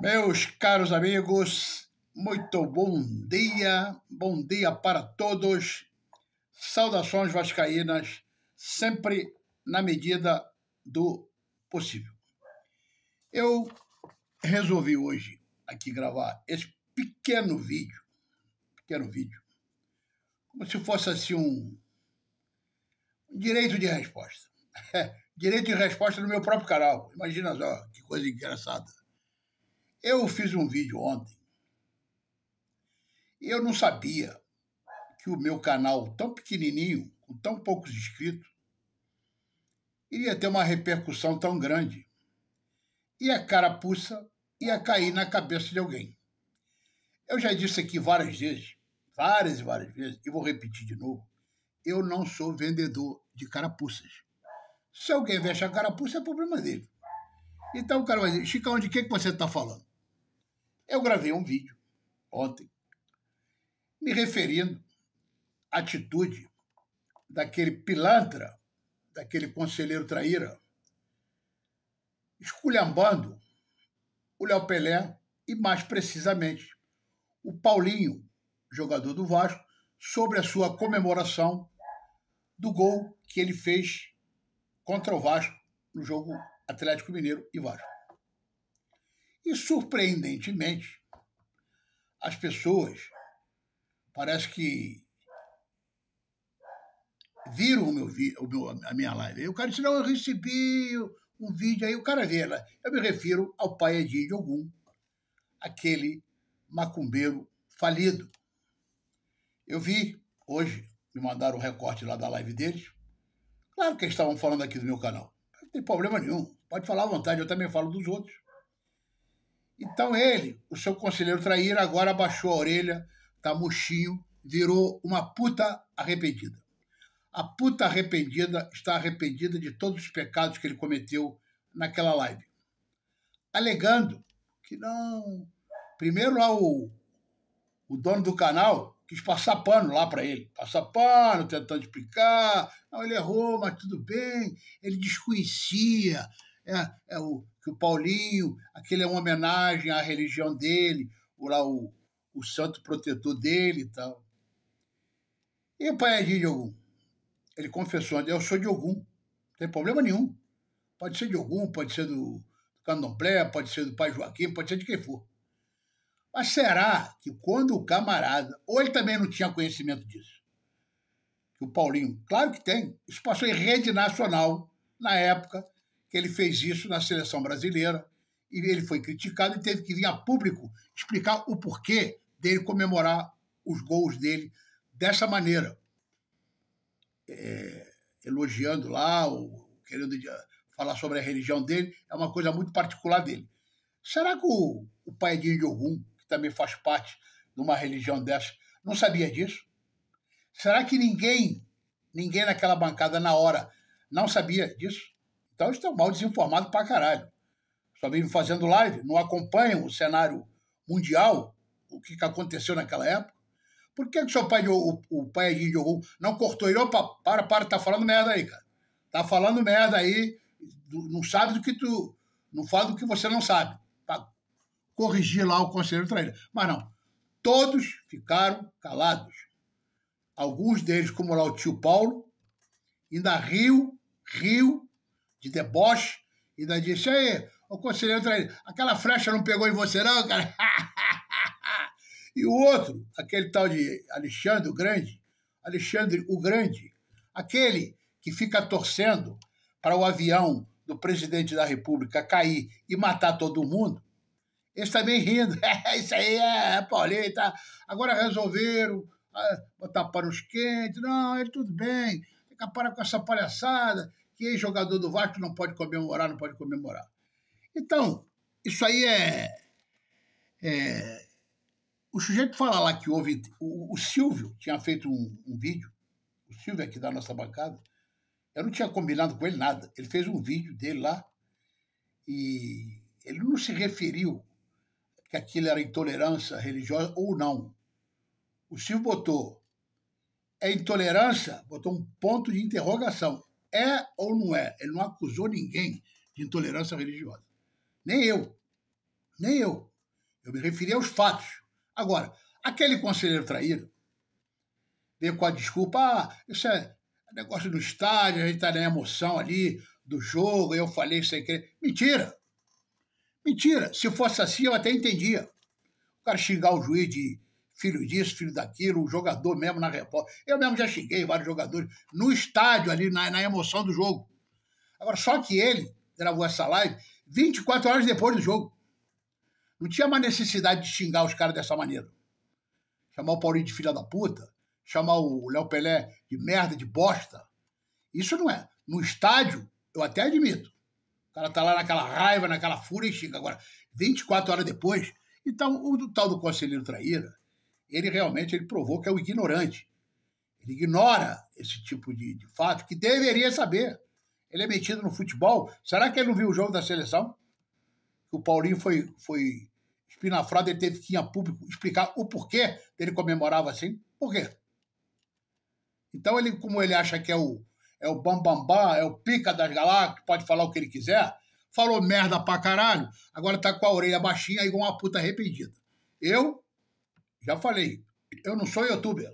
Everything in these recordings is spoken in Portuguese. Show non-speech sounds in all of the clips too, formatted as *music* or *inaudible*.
Meus caros amigos, muito bom dia, bom dia para todos. Saudações vascaínas, sempre na medida do possível. Eu resolvi hoje aqui gravar esse pequeno vídeo, pequeno vídeo, como se fosse assim um, um direito de resposta. *laughs* direito de resposta no meu próprio canal. Imagina só, que coisa engraçada. Eu fiz um vídeo ontem eu não sabia que o meu canal, tão pequenininho, com tão poucos inscritos, iria ter uma repercussão tão grande. E a carapuça ia cair na cabeça de alguém. Eu já disse aqui várias vezes, várias e várias vezes, e vou repetir de novo: eu não sou vendedor de carapuças. Se alguém veste a carapuça, é problema dele. Então o cara vai dizer: Chica, onde que, que você está falando? Eu gravei um vídeo ontem me referindo à atitude daquele pilantra, daquele conselheiro traíra, esculhambando o Léo Pelé e, mais precisamente, o Paulinho, jogador do Vasco, sobre a sua comemoração do gol que ele fez contra o Vasco no jogo Atlético Mineiro e Vasco. E, surpreendentemente, as pessoas parece que viram o meu, o meu, a minha live. o cara disse, não, eu recebi um vídeo aí, o cara vê lá. Né? Eu me refiro ao pai Edinho Ogum, aquele macumbeiro falido. Eu vi hoje, me mandaram o um recorte lá da live deles. Claro que eles estavam falando aqui do meu canal. Não tem problema nenhum. Pode falar à vontade, eu também falo dos outros. Então ele, o seu conselheiro traíra, agora abaixou a orelha, tá murchinho, virou uma puta arrependida. A puta arrependida está arrependida de todos os pecados que ele cometeu naquela live. Alegando que não. Primeiro lá o, o dono do canal quis passar pano lá para ele. Passar pano, tentando explicar. Não, ele errou, mas tudo bem. Ele desconhecia é, é o, que o Paulinho, aquele é uma homenagem à religião dele, o, lá, o, o santo protetor dele e tal. E o pai é de Ogum. Ele confessou, eu sou de Ogum, não tem problema nenhum. Pode ser de Ogum, pode ser do Candomblé, pode ser do pai Joaquim, pode ser de quem for. Mas será que quando o camarada, ou ele também não tinha conhecimento disso, que o Paulinho, claro que tem, isso passou em rede nacional na época, que ele fez isso na seleção brasileira e ele foi criticado e teve que vir a público explicar o porquê dele comemorar os gols dele dessa maneira, é, elogiando lá, ou querendo falar sobre a religião dele, é uma coisa muito particular dele. Será que o, o pai de algum que também faz parte de uma religião dessa, não sabia disso? Será que ninguém, ninguém naquela bancada na hora, não sabia disso? Então, estão mal desinformados pra caralho. Só vivem fazendo live, não acompanham o cenário mundial, o que, que aconteceu naquela época. Por que, que seu pai, o, o pai de Diogo, não cortou ele? Opa, para, para, tá falando merda aí, cara. Tá falando merda aí, não sabe do que tu. Não fala do que você não sabe. Pra corrigir lá o conselheiro traíra. Mas não. Todos ficaram calados. Alguns deles, como lá o tio Paulo, ainda riu, riu de deboche, e daí disse, aí, o conselheiro traiu, aquela flecha não pegou em você não, cara? *laughs* e o outro, aquele tal de Alexandre o Grande, Alexandre o Grande, aquele que fica torcendo para o avião do presidente da República cair e matar todo mundo, eles também rindo. *laughs* isso aí é, é, Paulinho, tá? Agora resolveram ah, botar para os quentes. Não, ele tudo bem, fica para com essa palhaçada que ex-jogador do Vasco não pode comemorar, não pode comemorar. Então, isso aí é. é o sujeito fala lá que houve. O, o Silvio tinha feito um, um, vídeo, o Silvio aqui da nossa bancada. Eu não tinha combinado com ele nada. Ele fez um vídeo dele lá e ele não se referiu que aquilo era intolerância religiosa ou não. O Silvio botou é intolerância, botou um ponto de interrogação. É ou não é? Ele não acusou ninguém de intolerância religiosa. Nem eu. Nem eu. Eu me referi aos fatos. Agora, aquele conselheiro traído veio com a desculpa: ah, isso é negócio do estádio, a gente está na emoção ali do jogo, eu falei sem querer. Mentira! Mentira! Se fosse assim, eu até entendia. O cara xingar o juiz de filho disso, filho daquilo, o jogador mesmo na repórter. Eu mesmo já xinguei vários jogadores no estádio ali, na, na emoção do jogo. Agora, só que ele gravou essa live 24 horas depois do jogo. Não tinha mais necessidade de xingar os caras dessa maneira. Chamar o Paulinho de filha da puta, chamar o Léo Pelé de merda, de bosta. Isso não é. No estádio, eu até admito. O cara tá lá naquela raiva, naquela fúria e xinga. Agora, 24 horas depois. Então, o tal do conselheiro traíra, ele realmente ele provou que é o ignorante. Ele ignora esse tipo de, de fato que deveria saber. Ele é metido no futebol. Será que ele não viu o jogo da seleção? O Paulinho foi, foi espinafrado, ele teve que ir a público explicar o porquê dele comemorava assim. Por quê? Então, ele, como ele acha que é o, é o bambambam, bam, bam, é o pica das galáxias, pode falar o que ele quiser, falou merda pra caralho, agora tá com a orelha baixinha igual uma puta arrependida. Eu já falei, eu não sou youtuber.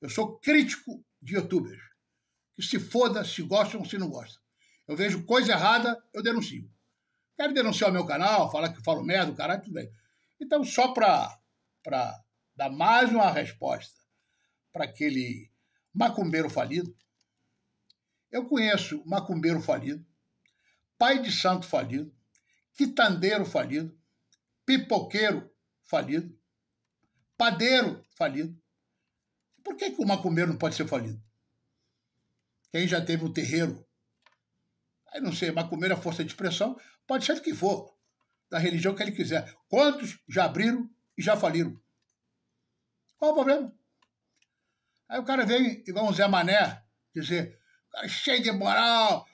Eu sou crítico de youtubers. Que se foda se gostam ou se não gostam. Eu vejo coisa errada, eu denuncio. Quero denunciar o meu canal, falar que falo merda, o caralho, tudo bem. Então, só para dar mais uma resposta para aquele macumbeiro falido, eu conheço macumbeiro falido, pai de santo falido, quitandeiro falido, pipoqueiro falido, Padeiro, falido. Por que, que o macumbeiro não pode ser falido? Quem já teve um terreiro? Aí não sei, macumbeiro é força de expressão, pode ser do que for, da religião que ele quiser. Quantos já abriram e já faliram? Qual o problema? Aí o cara vem, igual um Zé Mané, dizer, cheio de moral,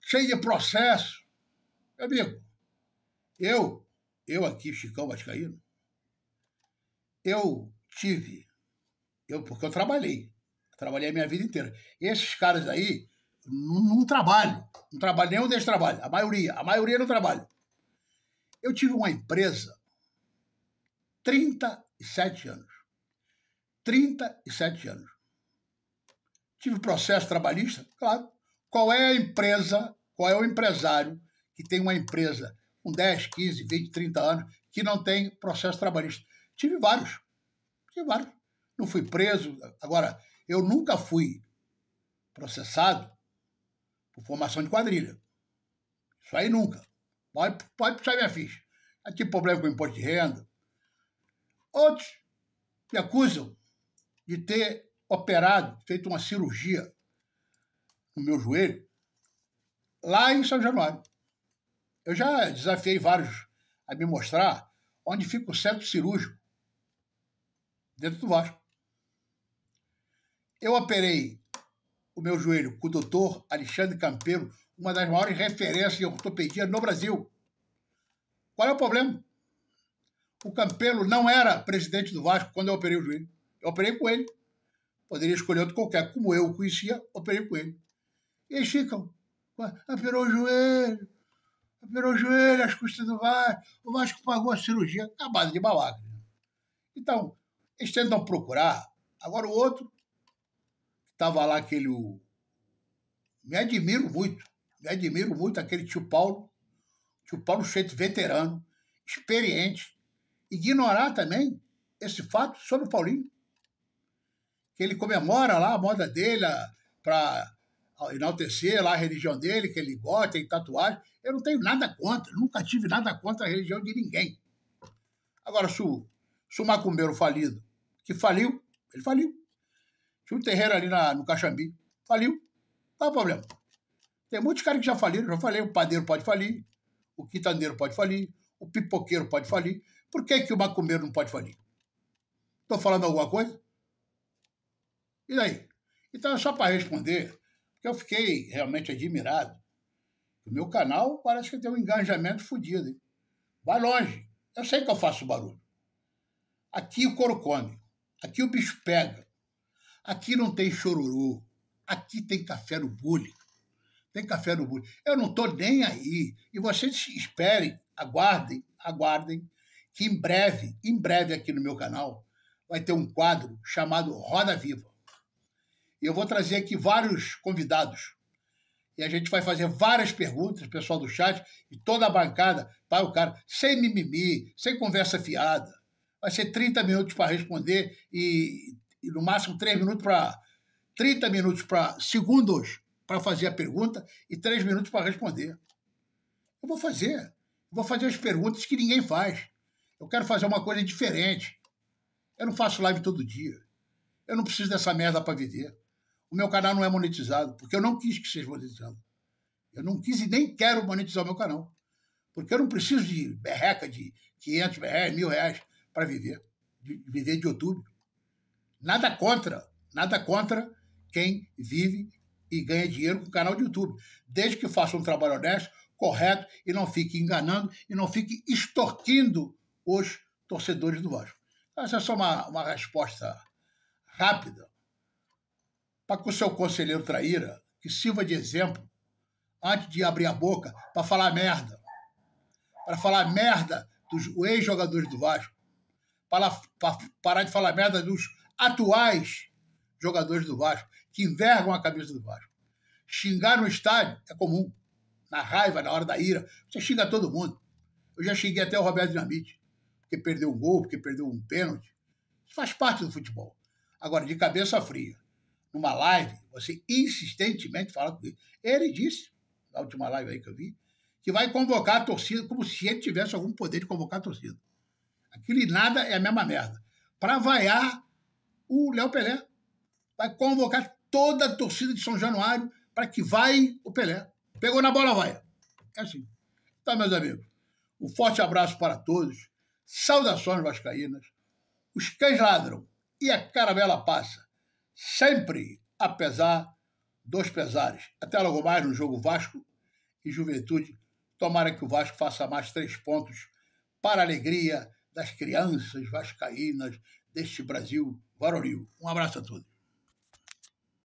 cheio de processo. Meu amigo, eu, eu aqui, Chicão Vascaíno, eu tive, eu, porque eu trabalhei, trabalhei a minha vida inteira. Esses caras aí não trabalham, não trabalham, nenhum deles trabalha, a maioria, a maioria não trabalha. Eu tive uma empresa 37 anos. 37 anos. Tive processo trabalhista, claro. Qual é a empresa, qual é o empresário que tem uma empresa com 10, 15, 20, 30 anos que não tem processo trabalhista? Tive vários. Tive vários. Não fui preso. Agora, eu nunca fui processado por formação de quadrilha. Isso aí nunca. Pode, pode puxar minha ficha. Já é tive tipo problema com imposto de renda. Outros me acusam de ter operado, feito uma cirurgia no meu joelho, lá em São Januário. Eu já desafiei vários a me mostrar onde fica o centro cirúrgico dentro do Vasco. Eu operei o meu joelho com o doutor Alexandre Campeiro, uma das maiores referências em ortopedia no Brasil. Qual é o problema? O Campelo não era presidente do Vasco quando eu operei o joelho. Eu operei com ele. Poderia escolher outro qualquer. Como eu o conhecia, operei com ele. E eles ficam. Operou o joelho. Operou o joelho, as custas do Vasco. O Vasco pagou a cirurgia. Acabado de balagre. Então, eles tentam procurar. Agora o outro, que estava lá aquele. Me admiro muito. Me admiro muito aquele tio Paulo. Tio Paulo Cheito, veterano, experiente. Ignorar também esse fato sobre o Paulinho. Que ele comemora lá a moda dele para enaltecer lá a religião dele, que ele gosta, tem tatuagem. Eu não tenho nada contra, nunca tive nada contra a religião de ninguém. Agora, se o se o macumbeiro falido, que faliu, ele faliu. Tinha um terreiro ali na, no Caxambi, faliu. Não há problema. Tem muitos caras que já faliram, já falei, o padeiro pode falir, o quitandeiro pode falir, o pipoqueiro pode falir. Por que, que o macumbeiro não pode falir? Estou falando alguma coisa? E daí? Então, só para responder, porque eu fiquei realmente admirado. O meu canal parece que tem um engajamento fodido. Vai longe. Eu sei que eu faço barulho. Aqui o couro come, aqui o bicho pega, aqui não tem chororô, aqui tem café no bule, Tem café no bule. Eu não estou nem aí. E vocês esperem, aguardem, aguardem, que em breve, em breve aqui no meu canal, vai ter um quadro chamado Roda Viva. E eu vou trazer aqui vários convidados. E a gente vai fazer várias perguntas, pessoal do chat, e toda a bancada para o cara, sem mimimi, sem conversa fiada vai ser 30 minutos para responder e, e, no máximo 3 minutos para. 30 minutos para. segundos para fazer a pergunta e 3 minutos para responder. Eu vou fazer. vou fazer as perguntas que ninguém faz. Eu quero fazer uma coisa diferente. Eu não faço live todo dia. Eu não preciso dessa merda para viver. O meu canal não é monetizado, porque eu não quis que seja monetizado. Eu não quis e nem quero monetizar o meu canal. Porque eu não preciso de berreca de 500 reais, mil reais para viver, de, viver de YouTube. Nada contra, nada contra quem vive e ganha dinheiro com o canal de YouTube, desde que faça um trabalho honesto, correto e não fique enganando e não fique extorquindo os torcedores do Vasco. Então, essa é só uma, uma resposta rápida para que o seu conselheiro traíra que sirva de exemplo antes de abrir a boca para falar merda. Para falar merda dos ex-jogadores do Vasco, para, para, parar de falar merda dos atuais jogadores do Vasco, que envergam a cabeça do Vasco. Xingar no estádio é comum. Na raiva, na hora da ira, você xinga todo mundo. Eu já xinguei até o Roberto Dinamite, porque perdeu um gol, porque perdeu um pênalti. Isso faz parte do futebol. Agora, de cabeça fria, numa live, você insistentemente fala com ele. Ele disse, na última live aí que eu vi, que vai convocar a torcida como se ele tivesse algum poder de convocar a torcida. Aquele nada é a mesma merda. Para vaiar o Léo Pelé. Vai convocar toda a torcida de São Januário para que vai o Pelé. Pegou na bola, vai. É assim. Então, meus amigos, um forte abraço para todos. Saudações vascaínas. Os cães ladram e a caravela passa. Sempre apesar dos pesares. Até logo mais no jogo Vasco e Juventude. Tomara que o Vasco faça mais três pontos para a alegria das crianças vascaínas deste Brasil varonil. Um abraço a todos.